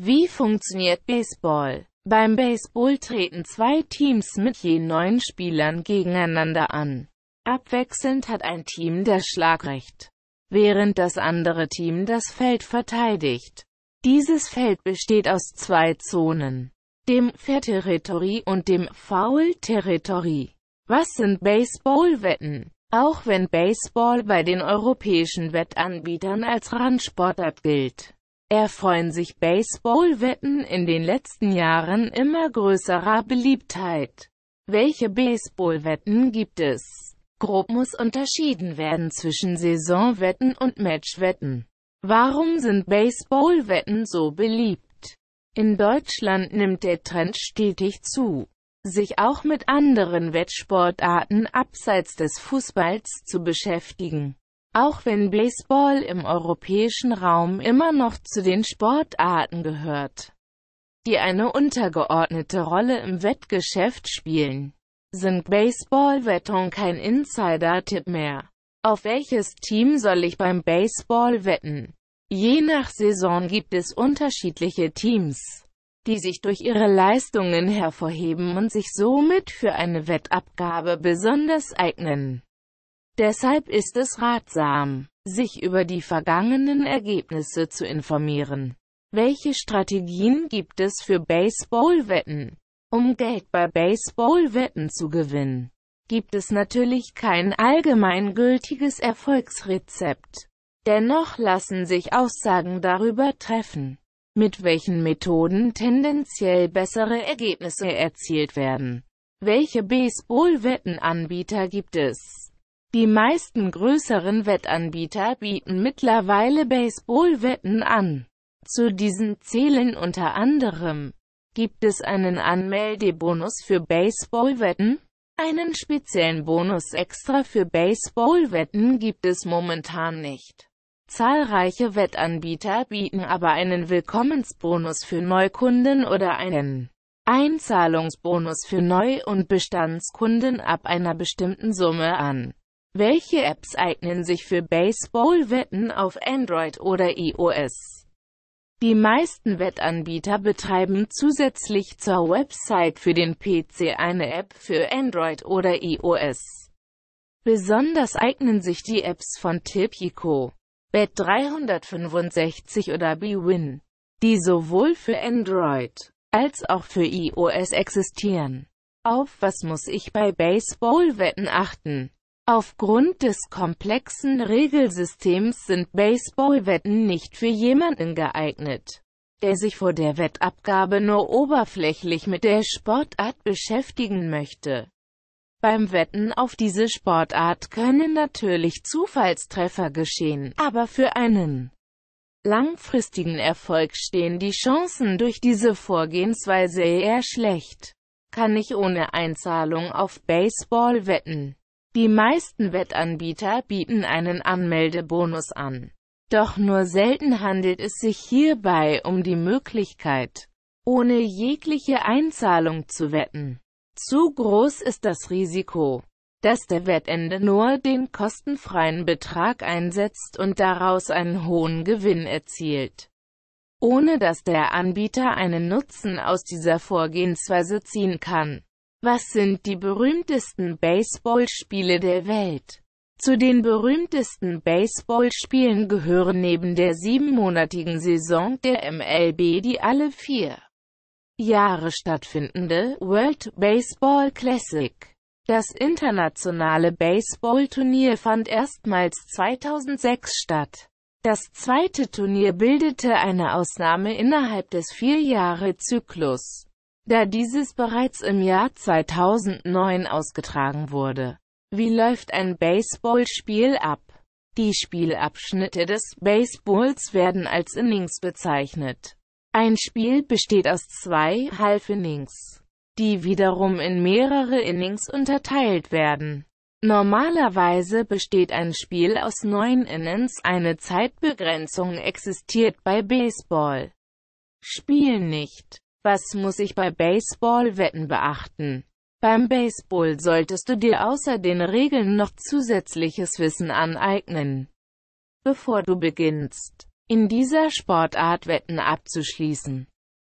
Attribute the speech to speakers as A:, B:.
A: Wie funktioniert Baseball? Beim Baseball treten zwei Teams mit je neun Spielern gegeneinander an. Abwechselnd hat ein Team das Schlagrecht, während das andere Team das Feld verteidigt. Dieses Feld besteht aus zwei Zonen, dem Fair-Territory und dem Foul-Territory. Was sind Baseball-Wetten? Auch wenn Baseball bei den europäischen Wettanbietern als Randsportart gilt, erfreuen sich Baseballwetten in den letzten Jahren immer größerer Beliebtheit. Welche Baseballwetten gibt es? Grob muss unterschieden werden zwischen Saisonwetten und Matchwetten. Warum sind Baseballwetten so beliebt? In Deutschland nimmt der Trend stetig zu, sich auch mit anderen Wettsportarten abseits des Fußballs zu beschäftigen. Auch wenn Baseball im europäischen Raum immer noch zu den Sportarten gehört, die eine untergeordnete Rolle im Wettgeschäft spielen, sind Baseball-Wettern kein Insider-Tipp mehr. Auf welches Team soll ich beim Baseball wetten? Je nach Saison gibt es unterschiedliche Teams, die sich durch ihre Leistungen hervorheben und sich somit für eine Wettabgabe besonders eignen. Deshalb ist es ratsam, sich über die vergangenen Ergebnisse zu informieren. Welche Strategien gibt es für Baseballwetten? Um Geld bei Baseballwetten zu gewinnen, gibt es natürlich kein allgemeingültiges Erfolgsrezept. Dennoch lassen sich Aussagen darüber treffen, mit welchen Methoden tendenziell bessere Ergebnisse erzielt werden. Welche Baseballwettenanbieter gibt es? Die meisten größeren Wettanbieter bieten mittlerweile Baseballwetten an. Zu diesen zählen unter anderem Gibt es einen Anmeldebonus für Baseballwetten? Einen speziellen Bonus extra für Baseballwetten gibt es momentan nicht. Zahlreiche Wettanbieter bieten aber einen Willkommensbonus für Neukunden oder einen Einzahlungsbonus für Neu- und Bestandskunden ab einer bestimmten Summe an. Welche Apps eignen sich für Baseball-Wetten auf Android oder iOS? Die meisten Wettanbieter betreiben zusätzlich zur Website für den PC eine App für Android oder iOS. Besonders eignen sich die Apps von Tipico, Bet365 oder Bwin, die sowohl für Android als auch für iOS existieren. Auf was muss ich bei Baseball-Wetten achten? Aufgrund des komplexen Regelsystems sind Baseballwetten nicht für jemanden geeignet, der sich vor der Wettabgabe nur oberflächlich mit der Sportart beschäftigen möchte. Beim Wetten auf diese Sportart können natürlich Zufallstreffer geschehen, aber für einen langfristigen Erfolg stehen die Chancen durch diese Vorgehensweise eher schlecht. Kann ich ohne Einzahlung auf Baseball wetten? Die meisten Wettanbieter bieten einen Anmeldebonus an. Doch nur selten handelt es sich hierbei um die Möglichkeit, ohne jegliche Einzahlung zu wetten. Zu groß ist das Risiko, dass der Wettende nur den kostenfreien Betrag einsetzt und daraus einen hohen Gewinn erzielt, ohne dass der Anbieter einen Nutzen aus dieser Vorgehensweise ziehen kann. Was sind die berühmtesten Baseballspiele der Welt? Zu den berühmtesten Baseballspielen gehören neben der siebenmonatigen Saison der MLB die alle vier Jahre stattfindende World Baseball Classic. Das internationale Baseballturnier fand erstmals 2006 statt. Das zweite Turnier bildete eine Ausnahme innerhalb des Vier-Jahre-Zyklus da dieses bereits im Jahr 2009 ausgetragen wurde. Wie läuft ein Baseballspiel ab? Die Spielabschnitte des Baseballs werden als Innings bezeichnet. Ein Spiel besteht aus zwei Half-Innings, die wiederum in mehrere Innings unterteilt werden. Normalerweise besteht ein Spiel aus neun Innings, eine Zeitbegrenzung existiert bei Baseball. Spiel nicht. Was muss ich bei Baseballwetten beachten? Beim Baseball solltest du dir außer den Regeln noch zusätzliches Wissen aneignen, bevor du beginnst, in dieser Sportart Wetten abzuschließen.